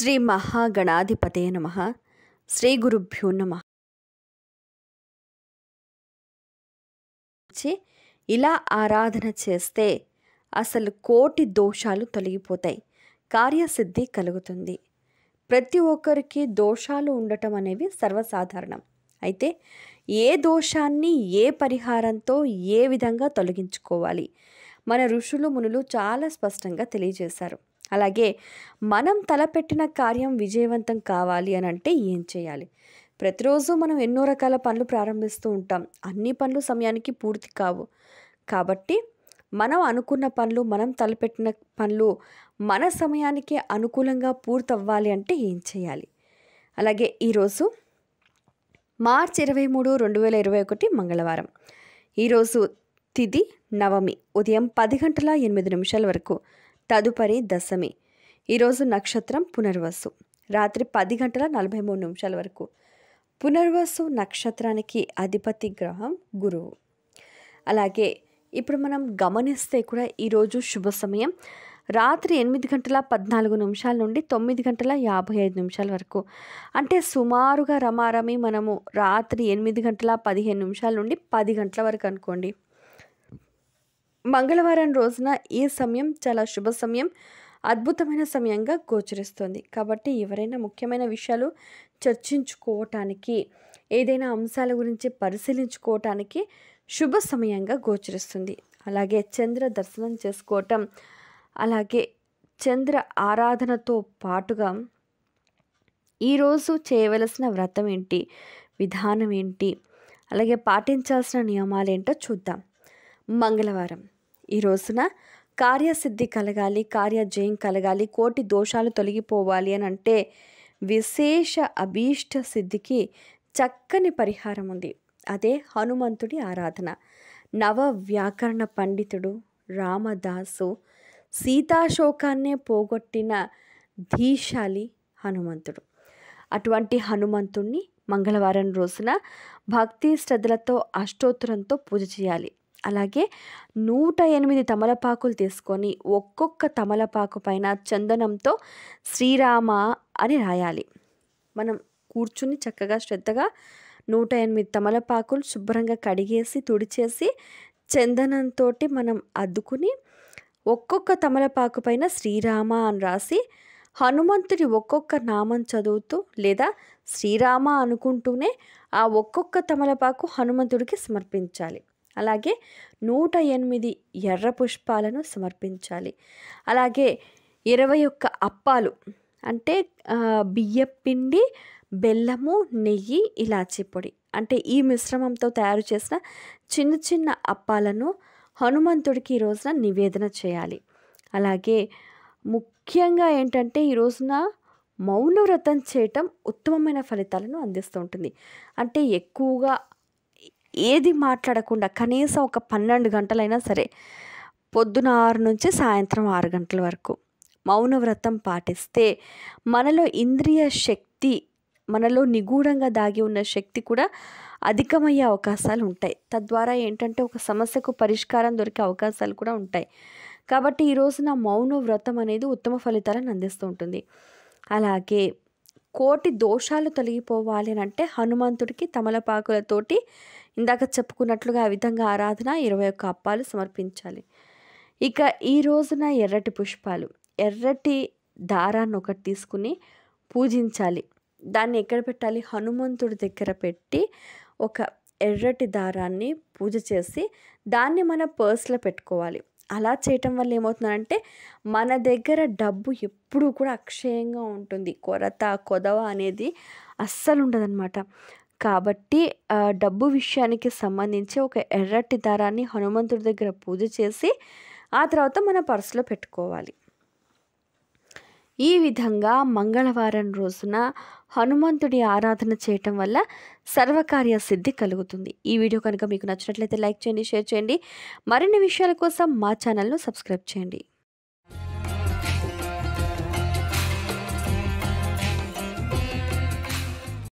శ్రీ మహాగణాధిపతే నమ శ్రీ గురుభ్యో నమ ఇలా ఆరాధన చేస్తే అసలు కోటి దోషాలు తొలగిపోతాయి కార్యసిద్ధి కలుగుతుంది ప్రతి ఒక్కరికి దోషాలు ఉండటం అనేవి సర్వసాధారణం అయితే ఏ దోషాన్ని ఏ పరిహారంతో ఏ విధంగా తొలగించుకోవాలి మన ఋషులు మునులు చాలా స్పష్టంగా తెలియజేశారు అలాగే మనం తలపెట్టిన కార్యం విజయవంతం కావాలి అని అంటే ఏం చేయాలి ప్రతిరోజు మనం ఎన్నో రకాల పనులు ప్రారంభిస్తూ ఉంటాం అన్ని పనులు సమయానికి పూర్తి కావు కాబట్టి మనం అనుకున్న పనులు మనం తలపెట్టిన పనులు మన సమయానికి అనుకూలంగా పూర్తవ్వాలి అంటే ఏం చేయాలి అలాగే ఈరోజు మార్చ్ ఇరవై మూడు రెండు వేల ఇరవై ఒకటి మంగళవారం ఈరోజు తిది నవమి ఉదయం పది గంటల ఎనిమిది నిమిషాల వరకు తదుపరి దశమి ఈరోజు నక్షత్రం పునర్వసు రాత్రి పది గంటల నలభై మూడు నిమిషాల వరకు పునర్వసు నక్షత్రానికి అధిపతి గ్రహం గురువు అలాగే ఇప్పుడు మనం గమనిస్తే కూడా ఈరోజు శుభ సమయం రాత్రి ఎనిమిది గంటల పద్నాలుగు నిమిషాల నుండి తొమ్మిది గంటల యాభై ఐదు నిమిషాల వరకు అంటే సుమారుగా రమారమి మనము రాత్రి ఎనిమిది గంటల పదిహేను నిమిషాల నుండి పది గంటల వరకు అనుకోండి మంగళవారం రోజున ఈ సమయం చాలా శుభ సమయం అద్భుతమైన సమయంగా గోచరిస్తుంది కాబట్టి ఎవరైనా ముఖ్యమైన విషయాలు చర్చించుకోవటానికి ఏదైనా అంశాల గురించి పరిశీలించుకోవటానికి శుభ సమయంగా గోచరిస్తుంది అలాగే చంద్ర దర్శనం చేసుకోవటం అలాగే చంద్ర ఆరాధనతో పాటుగా ఈరోజు చేయవలసిన వ్రతం ఏంటి విధానం ఏంటి అలాగే పాటించాల్సిన నియమాలు ఏంటో చూద్దాం మంగళవారం ఈ రోజున కార్యసిద్ధి కలగాలి కార్యజయం కలగాలి కోటి దోషాలు తొలగిపోవాలి అని అంటే విశేష అభీష్ట సిద్ధికి చక్కని పరిహారం ఉంది అదే హనుమంతుడి ఆరాధన నవ వ్యాకరణ పండితుడు రామదాసు సీతాశోకాన్నే పోగొట్టిన ధీశాలి హనుమంతుడు అటువంటి హనుమంతుణ్ణి మంగళవారం రోజున భక్తి శ్రద్ధలతో అష్టోత్తరంతో పూజ చేయాలి అలాగే నూట ఎనిమిది తమలపాకులు తీసుకొని ఒక్కొక్క తమలపాకు పైన చందనంతో శ్రీరామ అని రాయాలి మనం కూర్చుని చక్కగా శ్రద్ధగా నూట ఎనిమిది తమలపాకులు శుభ్రంగా కడిగేసి తుడిచేసి చందనంతో మనం అద్దుకుని ఒక్కొక్క తమలపాకు పైన శ్రీరామ అని రాసి హనుమంతుడి ఒక్కొక్క నామం చదువుతూ లేదా శ్రీరామ అనుకుంటూనే ఆ ఒక్కొక్క తమలపాకు హనుమంతుడికి సమర్పించాలి అలాగే నూట ఎనిమిది ఎర్ర పుష్పాలను సమర్పించాలి అలాగే ఇరవై ఒక్క అప్పాలు అంటే బియ్యపిండి బెల్లము నెయ్యి ఇలాచీ పొడి అంటే ఈ మిశ్రమంతో తయారు చేసిన చిన్న చిన్న అప్పాలను హనుమంతుడికి ఈ రోజున నివేదన చేయాలి అలాగే ముఖ్యంగా ఏంటంటే ఈరోజున మౌనవ్రతం చేయటం ఉత్తమమైన ఫలితాలను అందిస్తూ ఉంటుంది అంటే ఎక్కువగా ఏది మాట్లాడకుండా కనీసం ఒక పన్నెండు గంటలైనా సరే పొద్దున ఆరు నుంచి సాయంత్రం ఆరు గంటల వరకు మౌన వ్రతం పాటిస్తే మనలో ఇంద్రియ శక్తి మనలో నిగూఢంగా దాగి ఉన్న శక్తి కూడా అధికమయ్యే అవకాశాలు ఉంటాయి తద్వారా ఏంటంటే ఒక సమస్యకు పరిష్కారం దొరికే అవకాశాలు కూడా ఉంటాయి కాబట్టి ఈరోజు నా మౌన వ్రతం అనేది ఉత్తమ ఫలితాలను అందిస్తూ ఉంటుంది అలాగే కోటి దోషాలు తొలగిపోవాలి అని అంటే హనుమంతుడికి తమలపాకులతోటి ఇందాక చెప్పుకున్నట్లుగా ఆ విధంగా ఆరాధన ఇరవై ఒక్క అప్పాలు సమర్పించాలి ఇక ఈ రోజున ఎర్రటి పుష్పాలు ఎర్రటి దారాన్ని ఒకటి తీసుకుని పూజించాలి దాన్ని ఎక్కడ పెట్టాలి హనుమంతుడి దగ్గర పెట్టి ఒక ఎర్రటి దారాన్ని పూజ చేసి దాన్ని మన పర్స్లో పెట్టుకోవాలి అలా చేయటం వల్ల ఏమవుతుందంటే మన దగ్గర డబ్బు ఎప్పుడూ కూడా అక్షయంగా ఉంటుంది కొరత కొదవ అనేది అస్సలు ఉండదన్నమాట కాబట్టి డబ్బు విషయానికి సంబంధించి ఒక ఎర్రటి దారాన్ని హనుమంతుడి దగ్గర పూజ చేసి ఆ తర్వాత మన పర్సులో పెట్టుకోవాలి ఈ విధంగా మంగళవారం రోజున హనుమంతుడి ఆరాధన చేయటం వల్ల సర్వకార్య సిద్ధి కలుగుతుంది ఈ వీడియో కనుక మీకు నచ్చినట్లయితే లైక్ చేయండి షేర్ చేయండి మరిన్ని విషయాల కోసం మా ఛానల్ను సబ్స్క్రైబ్ చేయండి